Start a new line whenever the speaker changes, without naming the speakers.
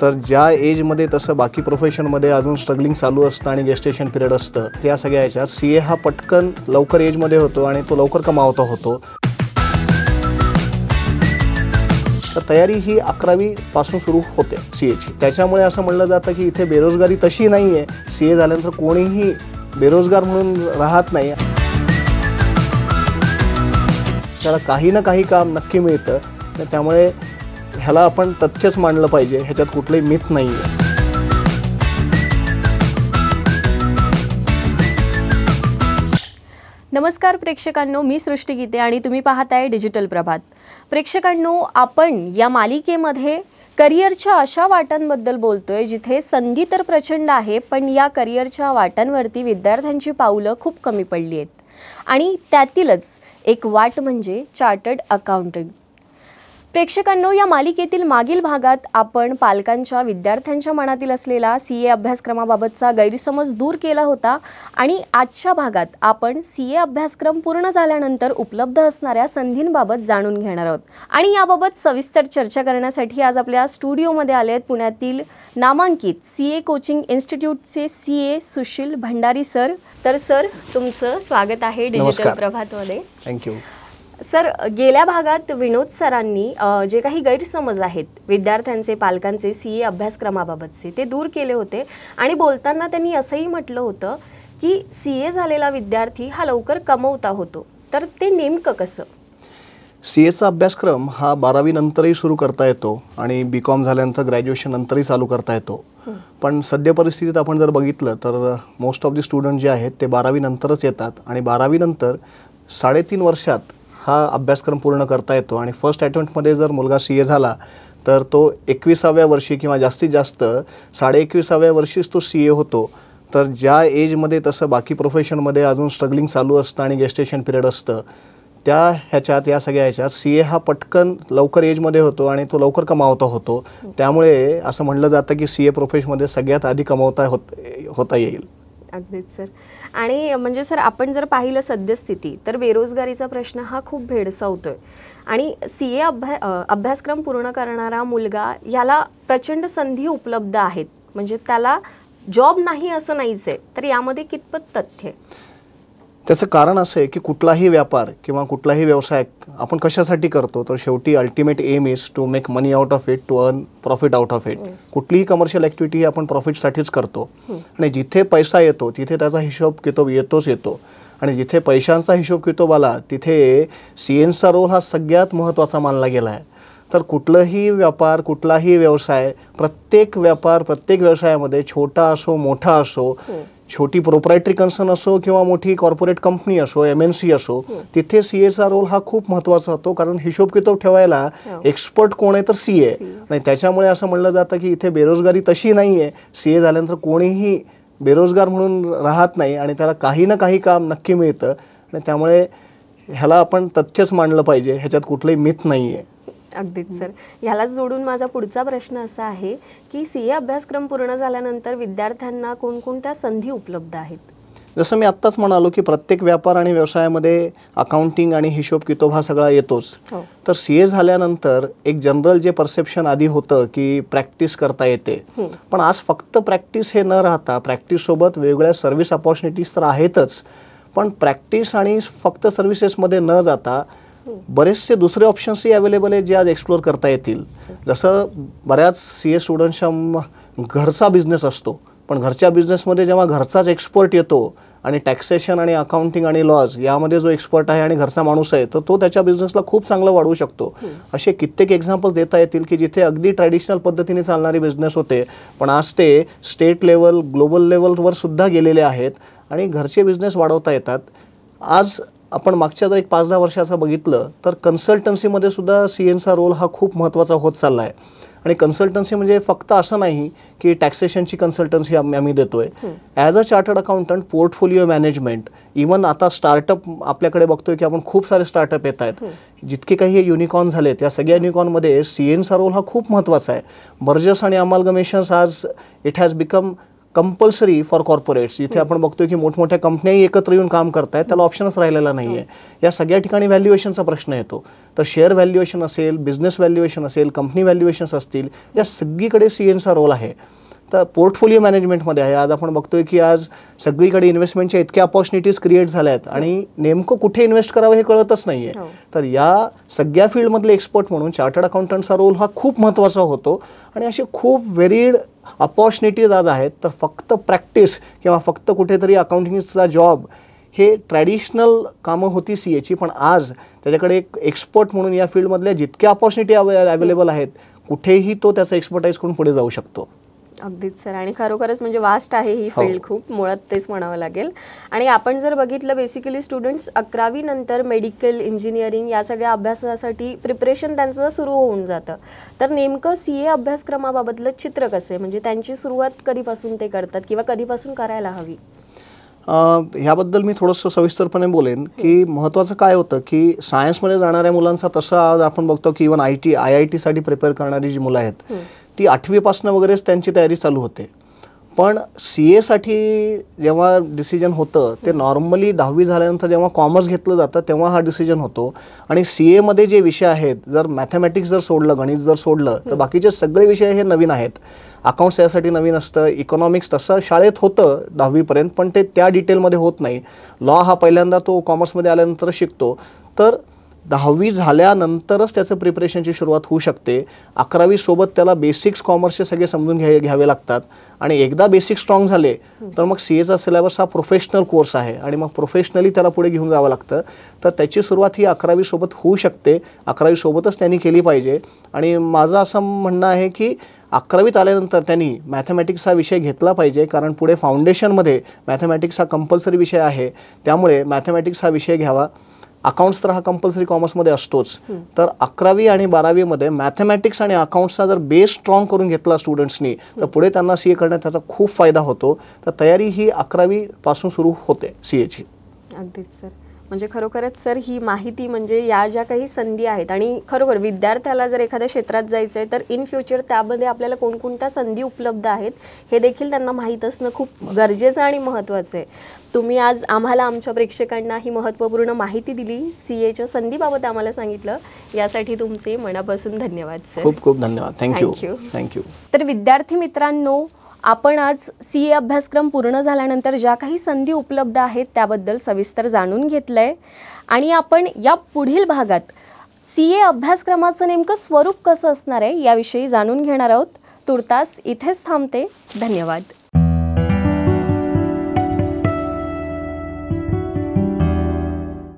तर ज्या एजमध्ये तसं बाकी प्रोफेशनमध्ये अजून स्ट्रगलिंग चालू असतं आणि गेस्टेशन पिरियड असतं त्या सगळ्या याच्यात सी ए हा पटकन लवकर एजमध्ये होतो आणि तो लवकर कमावता होतो तर तयारी ही पासून सुरू होते सी एची त्याच्यामुळे असं म्हणलं जातं की इथे बेरोजगारी तशी नाही आहे सी ए झाल्यानंतर कोणीही बेरोजगार म्हणून राहत नाही त्याला काही ना काही काम नक्की मिळतं त्यामुळे ह्याला आपण तथ्यच मांडलं पाहिजे ह्याच्यात कुठलंही मिथ नाही आहे
नमस्कार प्रेक्षकांनो मी सृष्टी गीते आणि तुम्ही पाहताय डिजिटल प्रभात प्रेक्षकांनो आपण या मालिकेमध्ये करिअरच्या अशा वाटांबद्दल बोलतोय जिथे संधी तर प्रचंड आहे पण या करिअरच्या वाटांवरती विद्यार्थ्यांची पावलं खूप कमी पडली आहेत आणि त्यातीलच एक वाट म्हणजे चार्टर्ड अकाउंटंट प्रेक्षकांनो या मालिकेतील मागील भागात आपण पालकांच्या विद्यार्थ्यांच्या मनातील असलेला सी ए अभ्यासक्रमाबाबतचा गैरसमज दूर केला होता आणि आजच्या भागात आपण सी ए अभ्यासक्रम पूर्ण झाल्यानंतर उपलब्ध असणाऱ्या संधींबाबत जाणून घेणार आहोत आणि याबाबत सविस्तर चर्चा करण्यासाठी आज आपल्या स्टुडिओमध्ये आले आहेत पुण्यातील नामांकित सी ए कोचिंग इन्स्टिट्यूटचे C A Sushil Bhandari sir तर सर तुमचं स्वागत आहे डिजिटल प्रभातमध्ये थँक्यू सर गेल्या भागात विनोद सरांनी जे काही गैरसमज आहेत विद्यार्थ्यांचे पालकांचे सी ए अभ्यासक्रमाबाबतचे ते दूर केले होते आणि बोलताना त्यांनी असंही म्हटलं होतं की सी ए झालेला विद्यार्थी हा लवकर कमवता होतो तर ते नेमकं कसं
सी एचा अभ्यासक्रम हा बारावीनंतरही सुरू करता येतो आणि बी कॉम झाल्यानंतर ग्रॅज्युएशन नंतरही चालू करता येतो पण सद्य परिस्थितीत आपण जर बघितलं तर मोस्ट ऑफ दी स्टुडंट जे आहेत ते बारावीनंतरच येतात आणि बारावीनंतर साडेतीन वर्षात हा अभ्यासक्रम पूर्ण करता येतो आणि फर्स्ट अटेम्प्टमध्ये जर मुलगा सी ए झाला तर तो एकविसाव्या वर्षी किंवा जास्तीत जास्त साडे एकविसाव्या वर्षीच तो सी ए होतो तर ज्या एजमध्ये तसं बाकी प्रोफेशनमध्ये अजून स्ट्रगलिंग चालू असतं आणि गेस्टेशन पिरियड असतं त्या ह्याच्यात या सगळ्या ह्याच्यात सी ए हा पटकन लवकर एजमध्ये होतो आणि तो लवकर कमावता होतो त्यामुळे असं म्हटलं जातं की सी ए प्रोफेशनमध्ये सगळ्यात आधी कमावता होत होता येईल
अगदीच सर आणि म्हणजे सर आपण जर पाहिलं सद्यस्थिती तर बेरोजगारीचा प्रश्न हा खूप भेडसावतोय आणि सी ए अभ्या अभ्यासक्रम पूर्ण करणारा मुलगा याला प्रचंड संधी उपलब्ध आहेत म्हणजे त्याला जॉब नाही असं नाहीच आहे तर यामध्ये कितपत तथ्य
त्याचं कारण असं आहे की कुठलाही व्यापार किंवा कुठलाही व्यवसाय आपण कशासाठी करतो तर शेवटी ultimate aim is to make money out of it to earn profit out of it कुठलीही कमर्शियल ॲक्टिव्हिटी आपण प्रॉफिटसाठीच करतो आणि जिथे पैसा येतो तिथे त्याचा हिशोब कितोब येतोच येतो आणि जिथे पैशांचा हिशोब कितोब आला तिथे सी एनचा रोल हा सगळ्यात महत्त्वाचा मानला गेला आहे तर कुठलंही व्यापार कुठलाही व्यवसाय प्रत्येक व्यापार प्रत्येक व्यवसायामध्ये छोटा असो मोठा असो छोटी प्रोप्रायटरी कन्सर्न असो किंवा मोठी कॉर्पोरेट कंपनी असो एम एन सी असो तिथे सी एचा रोल हा खूप महत्वाचा होतो कारण हिशोब किताब ठेवायला एक्सपर्ट हो. कोण आहे तर सी ए आणि त्याच्यामुळे असं म्हणलं जातं की इथे बेरोजगारी तशी नाही आहे सी ए झाल्यानंतर कोणीही बेरोजगार म्हणून राहत नाही आणि त्याला काही ना काही काम नक्की मिळतं आणि त्यामुळे ह्याला आपण तथ्यच मांडलं पाहिजे ह्याच्यात कुठलंही मिथ नाही आहे
अगदीच सर ह्यालाच जोडून माझा पुढचा प्रश्न असा आहे की सी अभ्यासक्रम पूर्ण झाल्यानंतर विद्यार्थ्यांना कोणकोणत्या संधी उपलब्ध आहेत
जसं मी आत्ताच म्हणालो की प्रत्येक व्यापार आणि व्यवसायामध्ये अकाउंटिंग आणि हिशोब कितोब हा सगळा येतोच हो. तर सी ए झाल्यानंतर एक जनरल जे परसेप्शन आधी होतं की प्रॅक्टिस करता येते पण आज फक्त प्रॅक्टिस हे न राहता प्रॅक्टिससोबत वेगवेगळ्या सर्व्हिस अपॉर्च्युनिटीज तर आहेतच पण प्रॅक्टिस आणि फक्त सर्व्हिसेसमध्ये न जाता बरेचसे दुसरे ऑप्शन्सही अवेलेबल आहेत जे आज एक्सप्लोअर करता येतील जसं बऱ्याच सी ए स्टुडंट्सच्या घरचा बिझनेस असतो पण घरच्या बिझनेसमध्ये जेव्हा घरचाच एक्सपर्ट येतो आणि टॅक्सेशन आणि अकाउंटिंग आणि लॉज यामध्ये जो एक्सपर्ट आहे आणि घरचा माणूस आहे तर तो त्याच्या बिझनेसला खूप चांगलं वाढवू शकतो असे कित्येक एक्झाम्पल्स देता येतील की जिथे अगदी ट्रॅडिशनल पद्धतीने चालणारे बिझनेस होते पण आज ते स्टेट लेवल ग्लोबल लेवलवर सुद्धा गेलेले आहेत आणि घरचे बिझनेस वाढवता येतात आज आपण मागच्या जर एक पाच दहा वर्षाचं बघितलं तर कन्सल्टन्सीमध्ये सुद्धा सी एनचा रोल हा खूप महत्त्वाचा होत चालला आहे आणि कन्सल्टन्सी म्हणजे फक्त असं नाही की टॅक्सेशनची कन्सल्टन्सी आम्ही देतो आहे as a chartered accountant portfolio management even आता स्टार्टअप आपल्याकडे बघतोय की आपण खूप सारे स्टार्टअप येत आहेत जितके काही हे युनिकॉर्न झालेत या सगळ्या युनिकॉर्नमध्ये सी एनचा रोल हा खूप महत्त्वाचा आहे बर्जस आणि अमालगमेशन्स आज it has become compulsory for corporates जिथे हो. आपण बघतोय की मोठमोठ्या कंपन्याही एकत्र येऊन काम करत त्याला ऑप्शनच राहिलेला नाहीये हो. या सगळ्या ठिकाणी व्हॅल्युएशनचा प्रश्न येतो तर शेअर व्हॅल्युएशन असेल बिझनेस व्हॅल्युएशन असेल कंपनी व्हॅल्युएशन असतील या सगळीकडे सीएनचा रोल आहे तर पोर्टफोलिओ मॅनेजमेंटमध्ये आहे आज आपण बघतोय की आज सगळीकडे इन्व्हेस्टमेंटच्या इतक्या अपॉर्च्युनिटीज क्रिएट झाल्या आहेत आणि नेमकं कुठे इन्व्हेस्ट करावं हे कळतच नाही आहे हो. तर या सगळ्या फील्डमधले एक्सपर्ट म्हणून चार्टर्ड अकाउंटंटचा रोल हा खूप महत्त्वाचा होतो आणि असे खूप व्हेरीड अपॉर्च्युनिटीज आज आहेत तर फक्त प्रॅक्टिस किंवा फक्त कुठेतरी अकाउंटिंगचा जॉब हे ट्रॅडिशनल कामं होती सी एची पण आज त्याच्याकडे एक एक्सपर्ट म्हणून या फील्डमधल्या जितक्या ऑपॉर्च्युनिटी अवेलेबल आहेत कुठेही तो त्याचा एक्सपर्टाईज करून पुढे जाऊ शकतो
अगदीच सर आणि खरोखरच म्हणजे वास्ट आहे ही हो. फील्ड खूप मुळात तेच म्हणावं लागेल आणि आपण जर बघितलं बेसिकली स्टुडंट्स अकरावी नंतर मेडिकल इंजिनिअरिंग या सगळ्या अभ्यासासाठी प्रिपरेशन त्यांचं सुरू होऊन जातं तर नेमकं सी ए अभ्यासक्रमाबाबतलं चित्र कसं म्हणजे त्यांची सुरुवात कधीपासून ते करतात किंवा कधीपासून करायला हवी
ह्याबद्दल मी थोडंसं सविस्तरपणे बोलेन की महत्त्वाचं काय होतं की सायन्समध्ये जाणाऱ्या मुलांचा तसं आज आपण बघतो की even I T I I टीसाठी प्रिपेअर करणारी जी मुलं आहेत ती आठवीपासनं वगैरेच त्यांची तयारी चालू होते पण सी एसाठी जेव्हा डिसिजन होतं ते नॉर्मली दहावी झाल्यानंतर जेव्हा कॉमर्स घेतलं जातं तेव्हा हा डिसिजन होतो आणि सी एमध्ये जे विषय आहेत जर मॅथमॅटिक्स जर सोडलं गणित जर सोडलं तर बाकीचे सगळे विषय हे नवीन आहेत अकाउंट्स यासाठी नवीन असतं इकॉनॉमिक्स तसं शाळेत होतं दहावीपर्यंत पण ते त्या डिटेलमध्ये होत नाही लॉ हा पहिल्यांदा तो कॉमर्समध्ये आल्यानंतर शिकतो तर दहावी झाल्यानंतरच त्याचं प्रिपरेशनची सुरुवात होऊ शकते अकरावीसोबत त्याला बेसिक्स कॉमर्सचे सगळे समजून घ्या घ्यावे लागतात आणि एकदा बेसिक स्ट्रॉंग झाले तर मग सी एचा सिलेबस हा प्रोफेशनल कोर्स आहे आणि मग प्रोफेशनली त्याला पुढे घेऊन जावं लागतं तर त्याची सुरुवात ही अकरावीसोबत होऊ शकते अकरावीसोबतच त्यांनी केली पाहिजे आणि माझं असं म्हणणं आहे की अकरावीत आल्यानंतर त्यांनी मॅथमॅटिक्स हा विषय घेतला पाहिजे कारण पुढे फाउंडेशनमध्ये मॅथमॅटिक्स हा कंपल्सरी विषय आहे त्यामुळे मॅथमॅटिक्स हा विषय घ्यावा अकाउंट्स तर हा कंपल्सरी कॉमर्समध्ये असतोच तर अकरावी आणि बारावीमध्ये मॅथमॅटिक्स आणि अकाउंट्सचा जर बेस स्ट्रॉंग करून घेतला स्टुडंट्सनी तर पुढे त्यांना सी ए करण्यात त्याचा खूप फायदा होतो तर तयारी ही अकरावीपासून सुरू होते सी एची
अगदीच सर म्हणजे खरोखरच सर ही माहिती म्हणजे या ज्या काही संधी आहेत आणि खरोखर विद्यार्थ्याला जर एखाद्या क्षेत्रात जायचं आहे तर इन फ्युचर त्यामध्ये आपल्याला कोणकोणत्या संधी उपलब्ध आहेत हे देखील त्यांना माहीत असणं खूप गरजेचं आणि महत्त्वाचं आहे तुम्ही आज आम्हाला आमच्या प्रेक्षकांना ही महत्त्वपूर्ण माहिती दिली सी एच्या संधीबाबत आम्हाला सांगितलं यासाठी तुमचे मनापासून धन्यवाद सर खूप
खूप धन्यवाद थँक्यू थँक्यू
तर विद्यार्थी मित्रांनो आपण आज सी ए अभ्यासक्रम पूर्ण झाल्यानंतर ज्या काही संधी उपलब्ध आहेत त्याबद्दल सविस्तर जाणून घेतलं आहे आणि आपण या पुढील भागात सी ए अभ्यासक्रमाचं नेमकं स्वरूप कसं असणार आहे याविषयी जाणून घेणार आहोत तुर्तास इथेच थांबते धन्यवाद